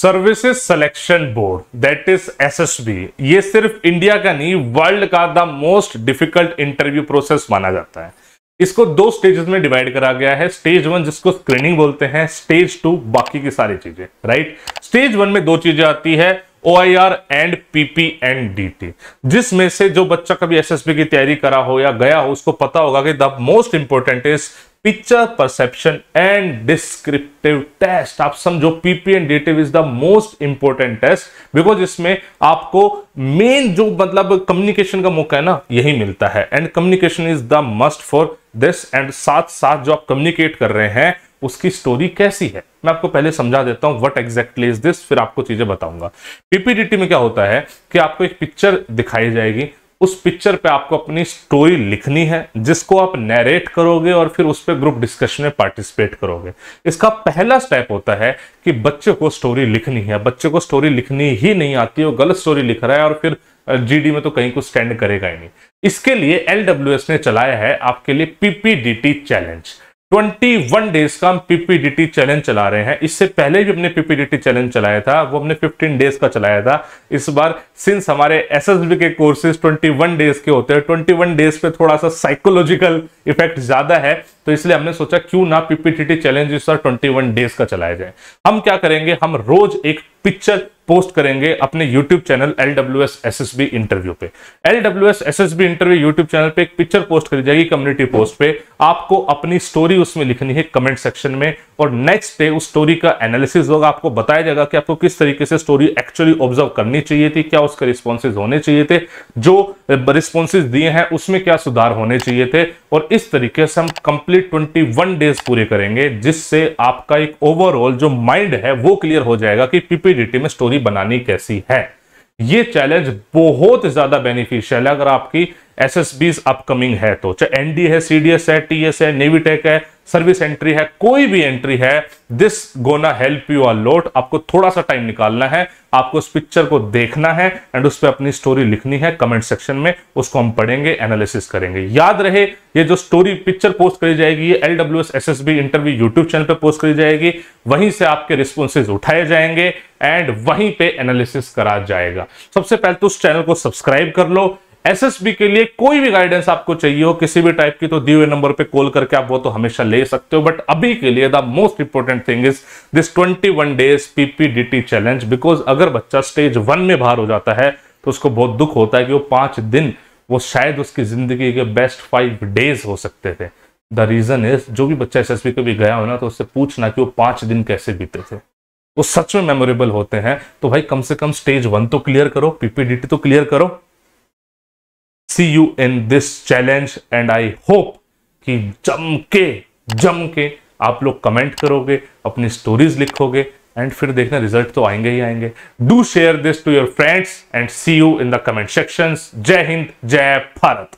services selection board that is SSB ये सिर्फ India का नहीं वर्ल्ड का the most difficult interview process माना जाता है इसको दो स्टेजेस में डिवाइड करा गया है स्टेज वन जिसको स्क्रीनिंग बोलते हैं स्टेज टू बाकी की सारी चीजें राइट स्टेज वन में दो चीजें आती है O I R and PP and D T जिसमें से जो बच्चा कभी एसएसबी की तैयारी करा हो या गया हो उसको पता होगा कि the most important is picture perception and descriptive test आप समझो PP and DT is the most important test because इसमें आपको मेन जो मतलब कम्युनिकेशन का मौका है ना यही मिलता है and communication is the must for this and साथ साथ जो आप कम्युनिकेट कर रहे हैं उसकी स्टोरी कैसी है मैं आपको पहले समझा देता हूं व्हाट एग्जैक्टली इज दिस फिर आपको चीजें बताऊंगा पीपीडीटी में क्या होता है कि आपको एक पिक्चर दिखाई जाएगी उस पिक्चर पे आपको अपनी स्टोरी लिखनी है जिसको आप नैरेट करोगे और फिर उस पर ग्रुप डिस्कशन में पार्टिसिपेट करोगे इसका पहला स्टेप होता है कि बच्चे को स्टोरी लिखनी है बच्चे को स्टोरी लिखनी ही नहीं आती वो गलत स्टोरी लिख रहा है और फिर जीडी में तो कहीं कुछ स्टैंड करेगा ही नहीं इसके लिए एल ने चलाया है आपके लिए पीपीडीटी चैलेंज 21 डेज का हम पीपीडीटी चैलेंज चला रहे हैं इससे पहले भी हमने पीपीडीटी चैलेंज चलाया था वो हमने 15 डेज का चलाया था इस बार सिंस हमारे एसएसबी के कोर्सेज 21 डेज के होते हैं 21 डेज पे थोड़ा सा साइकोलॉजिकल इफेक्ट ज्यादा है तो इसलिए हमने सोचा क्यों ना पीपीडीटी चैलेंज इस बार ट्वेंटी डेज का चलाया जाए हम क्या करेंगे हम रोज एक पिक्चर पोस्ट करेंगे अपने YouTube channel L W S S S B interview पे L W S S S B interview YouTube channel पे एक पिक्चर पोस्ट करी जाएगी कम्युनिटी पोस्ट पे आपको अपनी स्टोरी उसमें लिखनी है कमेंट सेक्शन में और नेक्स्ट डे उस स्टोरी का एनालिसिस होगा आपको बताया जाएगा कि आपको किस तरीके से स्टोरी एक्चुअली ऑब्जर्व करनी चाहिए थी क्या उसके रिस्पॉन्सेज होने चाहिए थे जो रिस्पॉन्सेज दिए हैं उसमें क्या सुधार होने चाहिए थे और इस तरीके से हम कंप्लीट वन डेज पूरे करेंगे जिससे आपका एक ओवरऑल जो माइंड है वो क्लियर हो जाएगा कि पीपीडीटी में स्टोरी पूरी बनानी कैसी है ये चैलेंज बहुत ज्यादा बेनिफिशियल है अगर आपकी एस एस बीज अपकमिंग है तो चाहे एनडी है सीडीएस है टीएस है नेवीटेक है सर्विस एंट्री है कोई भी एंट्री है this gonna help you a lot आपको थोड़ा सा टाइम निकालना है आपको उस पिक्चर को देखना है एंड उस पर अपनी स्टोरी लिखनी है कमेंट सेक्शन में उसको हम पढ़ेंगे एनालिसिस करेंगे याद रहे ये जो स्टोरी पिक्चर पोस्ट करी जाएगी L W S S S B interview YouTube channel पर पोस्ट करी जाएगी वहीं से आपके रिस्पॉन्सेज उठाए जाएंगे एंड वहीं पे एनालिसिस करा जाएगा सबसे पहले तो उस चैनल को सब्सक्राइब कर लो एसएसबी के लिए कोई भी गाइडेंस आपको चाहिए हो किसी भी टाइप की तो दिए हुए नंबर पे कॉल करके आप वो तो हमेशा ले सकते हो बट अभी के लिए the most important thing is this 21 days PPDT challenge because अगर बच्चा स्टेज वन में बाहर हो जाता है तो उसको बहुत दुख होता है कि वो पांच दिन वो शायद उसकी जिंदगी के बेस्ट फाइव डेज हो सकते थे द रीजन इज जो भी बच्चा एस एसएसबी कभी गया हो ना तो उससे पूछना कि वो पांच दिन कैसे बीते थे वो सच में मेमोरेबल होते हैं तो भाई कम से कम स्टेज वन तो क्लियर करो पीपीडीटी तो क्लियर करो see you in this challenge and I hope कि जम के जम के आप लोग कमेंट करोगे अपनी स्टोरीज लिखोगे एंड फिर देखना रिजल्ट तो आएंगे ही आएंगे do share this to your friends and see you in the comment sections जय हिंद जय भारत